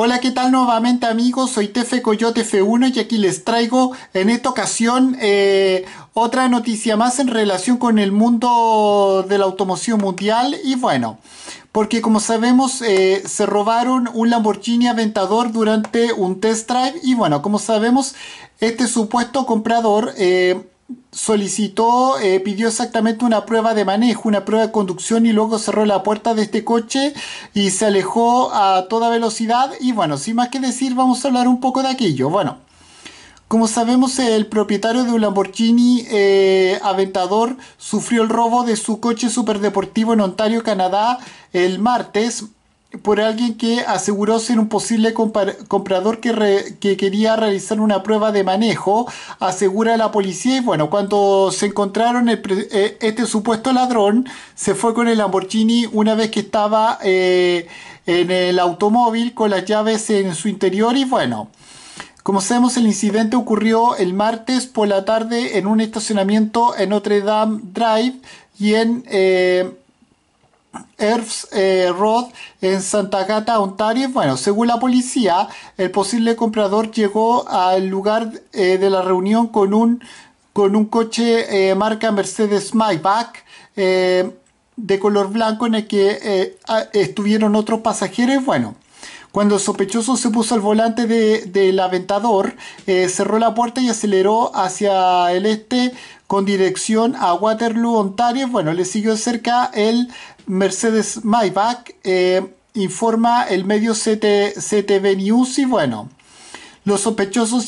Hola, ¿qué tal nuevamente amigos? Soy Tefe Coyote F1 y aquí les traigo en esta ocasión eh, otra noticia más en relación con el mundo de la automoción mundial y bueno, porque como sabemos eh, se robaron un Lamborghini Aventador durante un test drive y bueno, como sabemos este supuesto comprador... Eh, solicitó, eh, pidió exactamente una prueba de manejo, una prueba de conducción y luego cerró la puerta de este coche y se alejó a toda velocidad. Y bueno, sin más que decir, vamos a hablar un poco de aquello. Bueno, como sabemos, el propietario de un Lamborghini eh, Aventador sufrió el robo de su coche superdeportivo en Ontario, Canadá, el martes por alguien que aseguró ser un posible comprador que, quería realizar una prueba de manejo, asegura la policía y bueno, cuando se encontraron eh, este supuesto ladrón, se fue con el Lamborghini una vez que estaba eh, en el automóvil con las llaves en su interior y bueno. Como sabemos, el incidente ocurrió el martes por la tarde en un estacionamiento en Notre Dame Drive y en eh, Earth eh, Road en Santa Gata, Ontario. Bueno, según la policía, el posible comprador llegó al lugar eh, de la reunión con un, con un coche eh, marca Mercedes Maybach. Eh, de color blanco en el que ah, estuvieron otros pasajeros. Bueno, cuando el sospechoso se puso al volante del aventador, eh, cerró la puerta y aceleró hacia el este con dirección a Waterloo, Ontario. Bueno, le siguió de cerca el Mercedes Maybach, eh, informa el medio CTV News y bueno. Los sospechosos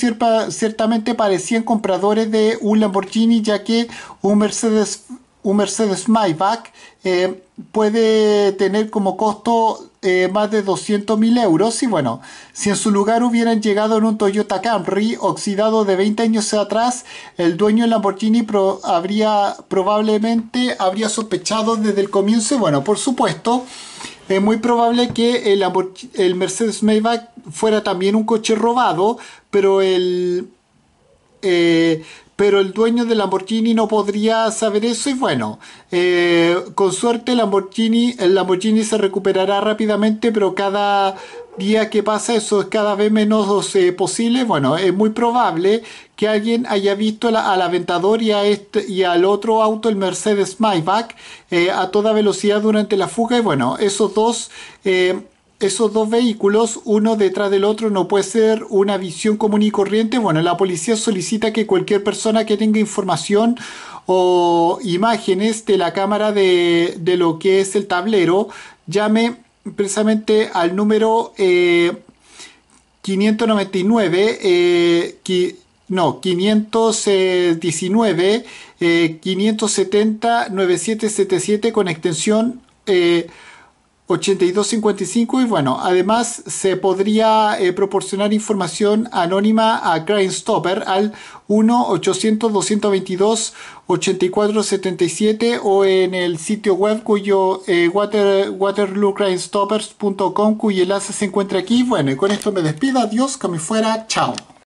ciertamente parecían compradores de un Lamborghini, ya que un Mercedes, un Mercedes Maybach eh, puede tener como costo eh, más de 200.000 euros y bueno, si en su lugar hubieran llegado en un Toyota Camry oxidado de 20 años atrás, el dueño de Lamborghini habría probablemente habría sospechado desde el comienzo bueno, por supuesto, es muy probable que el, Mercedes Maybach fuera también un coche robado, pero el eh, pero el dueño de Lamborghini no podría saber eso y bueno, eh, con suerte Lamborghini, el Lamborghini se recuperará rápidamente, pero cada día que pasa eso es cada vez menos eh, posible. Bueno, es muy probable que alguien haya visto la, al aventador y, este, y al otro auto, el Mercedes Maybach, eh, a toda velocidad durante la fuga y bueno, esos dos esos dos vehículos uno detrás del otro no puede ser una visión común y corriente. Bueno, la policía solicita que cualquier persona que tenga información o imágenes de la cámara de, lo que es el tablero llame precisamente al número 599, eh, eh, no, 519, 570, 9777 con extensión... Eh, 8255 y bueno, además se podría eh, proporcionar información anónima a Stopper al 1-800-222-8477 o en el sitio web cuyo eh, water, cuyo enlace se encuentra aquí. Bueno, y con esto me despido, adiós, que fuera, chao.